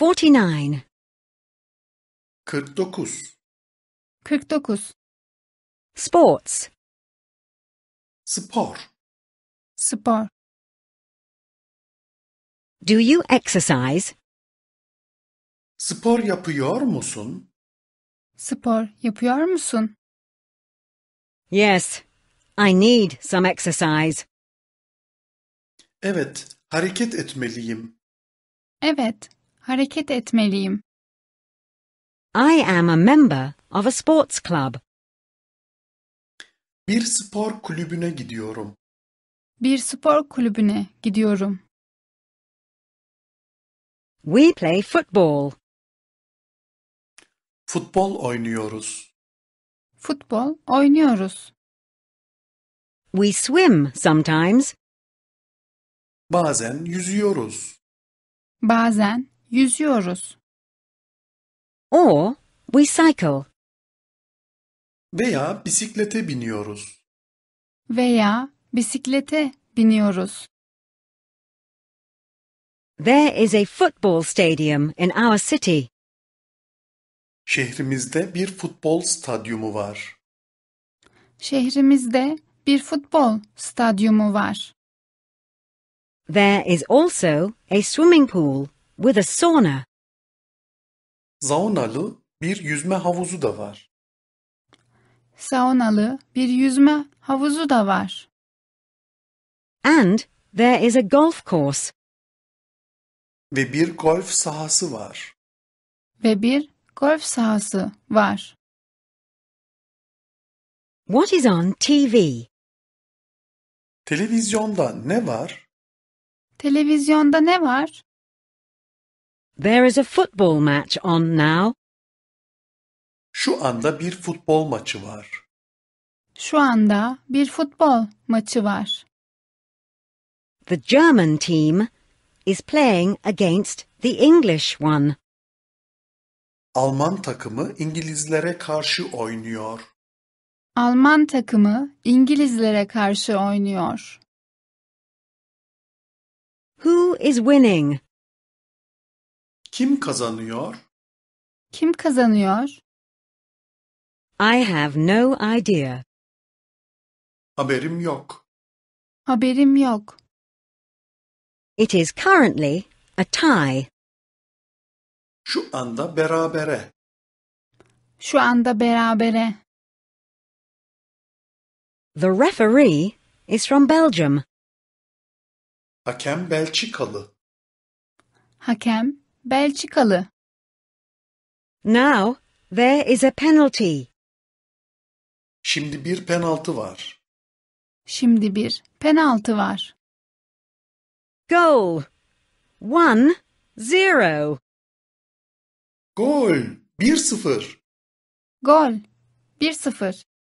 49 49 49 Sports Spor Spor Do you exercise? Spor yapıyor musun? Spor yapıyor musun? Yes, I need some exercise. Evet, hareket etmeliyim. Evet, Hareket etmeliyim. I am a member of a sports club. Bir spor kulübüne gidiyorum. Bir spor kulübüne gidiyorum. We play football. Futbol oynuyoruz. Futbol oynuyoruz. We swim sometimes. Bazen yüzüyoruz. Bazen Yüzüyoruz. Or we cycle. Veya bisiklete biniyoruz. Veya bisiklete biniyoruz. There is a football stadium in our city. Şehrimizde bir futbol stadyumu var. Şehrimizde bir futbol stadyumu var. There is also a swimming pool with a sauna. Saunalı bir yüzme havuzu da var. Saunalı bir yüzme havuzu da var. And there is a golf course. Ve bir golf sahası var. Ve bir golf sahası var. What is on TV? Televizyonda ne var? Televizyonda ne var? There is a football match on now. Şu anda bir futbol maçı var. Şu anda bir futbol maçı var. The German team is playing against the English one. Alman takımı İngilizlere karşı oynuyor. Alman takımı İngilizlere karşı oynuyor. Who is winning? Kim kazanıyor? Kim kazanıyor? I have no idea. Haberim yok. Haberim yok. It is currently a tie. Şu anda berabere. Şu anda berabere. The referee is from Belgium. Hakem Belçikalı. Hakem Belçikalı. Now, there is a penalty. Şimdi bir penaltı var. Şimdi bir penaltı var. Goal. One, zero. Gol. 1-0. Gol. 1-0.